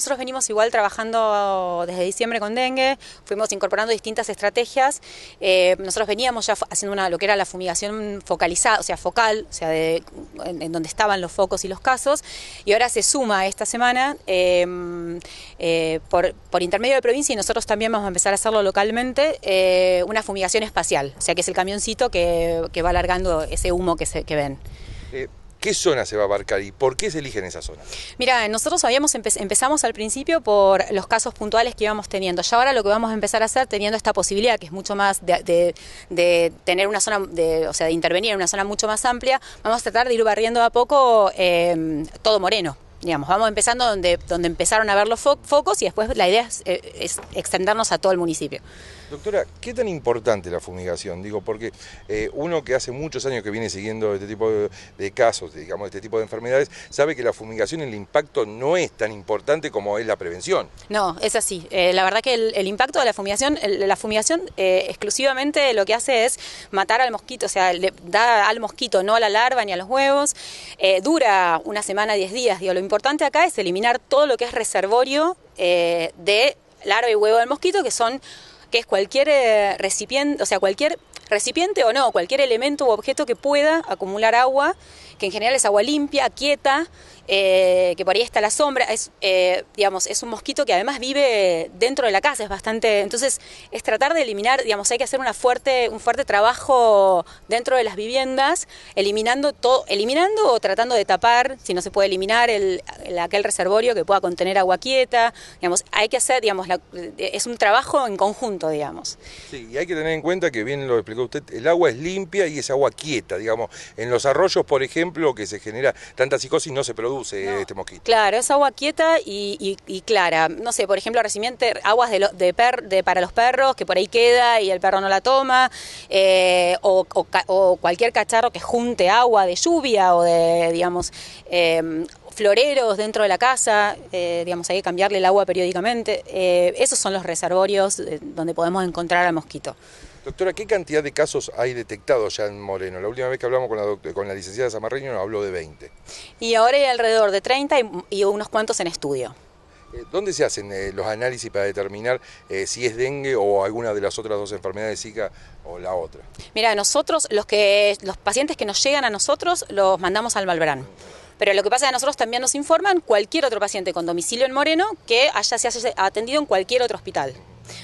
Nosotros venimos igual trabajando desde diciembre con dengue, fuimos incorporando distintas estrategias. Eh, nosotros veníamos ya haciendo lo que era la fumigación focalizada, o sea, focal, o sea, de, en, donde estaban los focos y los casos, y ahora se suma esta semana em, eh, por, intermedio de provincia y nosotros también vamos a empezar a hacerlo localmente, eh, una fumigación espacial, o sea, que es el camioncito que, que va alargando ese humo que, se, que ven. ¿Qué zona se va a abarcar y por qué se eligen esa zona? Mira, nosotros habíamos empezamos al principio por los casos puntuales que íbamos teniendo. Ya ahora lo que vamos a empezar a hacer, teniendo esta posibilidad, que es mucho más de, tener una zona, o sea, de intervenir en una zona mucho más amplia, vamos a tratar de ir barriendo a poco em, todo Moreno digamos, vamos empezando donde, donde empezaron a ver los focos y después la idea es, eh, extendernos a todo el municipio. Doctora, ¿qué tan importante la fumigación? Digo, porque eh, uno que hace muchos años que viene siguiendo este tipo de, casos, digamos, este tipo de enfermedades, sabe que la fumigación, el impacto no es tan importante como es la prevención. No, es así. Eh, la verdad que el, impacto de la fumigación, la fumigación eh, exclusivamente lo que hace es matar al mosquito, o sea, le da al mosquito, no a la larva ni a los huevos. dura una semana, diez días. Digo, lo importante acá es eliminar todo lo que es reservorio de larva y huevo del mosquito, que son que es cualquier eh, recipiente, o sea, cualquier recipiente o no, cualquier elemento u objeto que pueda acumular agua, que en general es agua limpia, quieta, eh, que por ahí está la sombra, es, eh, digamos, es un mosquito que además vive dentro de la casa, es bastante, entonces es tratar de eliminar, digamos, hay que hacer una fuerte, un fuerte trabajo dentro de las viviendas, eliminando todo, eliminando o tratando de tapar, si no se puede eliminar el, aquel reservorio que pueda contener agua quieta, digamos, hay que hacer, digamos, es un trabajo en conjunto digamos. Sí, y hay que tener en cuenta que bien lo explicó usted, el agua es limpia y es agua quieta, digamos. En los arroyos, por ejemplo, que se genera tanta psicosis, no se produce este mosquito. Claro, es agua quieta y, clara. No sé, por ejemplo, recibiente, aguas de, para los perros, que por ahí queda y el perro no la toma, eh, o, cualquier cacharro que junte agua de lluvia o de, digamos, eh, floreros dentro de la casa, eh, digamos, hay que cambiarle el agua periódicamente. Eh, esos son los reservorios eh, donde podemos encontrar al mosquito. Doctora, ¿qué cantidad de casos hay detectados ya en Moreno? La última vez que hablamos con la, con la licenciada Samarreño nos habló de 20. Y ahora hay alrededor de 30 y, unos cuantos en estudio. ¿Dónde se hacen los análisis para determinar si es dengue o alguna de las otras dos enfermedades, Zika o la otra? Mira, nosotros, los, que, los pacientes que nos llegan a nosotros, los mandamos al Malbrán. Pero lo que pasa es que a nosotros también nos informan cualquier otro paciente con domicilio en Moreno que haya, se haya atendido en cualquier otro hospital.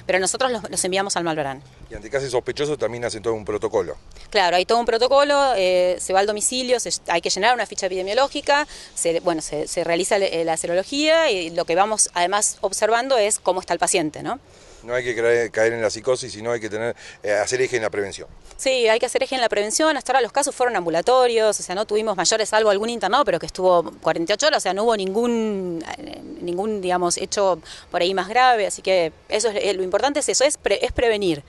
Pero nosotros los, enviamos al Malverán. Y ante casos sospechosos también hacen todo un protocolo. Claro, hay todo un protocolo, eh, se va al domicilio, hay que llenar una ficha epidemiológica, se, bueno, se, realiza eh, la serología y lo que vamos además observando es cómo está el paciente, ¿no? no hay que caer en la psicosis, sino hay que tener, eh, hacer eje en la prevención. Sí, hay que hacer eje en la prevención. Hasta ahora los casos fueron ambulatorios, o sea, no tuvimos mayores, salvo algún internado, pero que estuvo 48 horas, o sea, no hubo ningún, eh, ningún digamos, hecho por ahí más grave. Así que eso es, eh, lo importante es eso, es prevenir.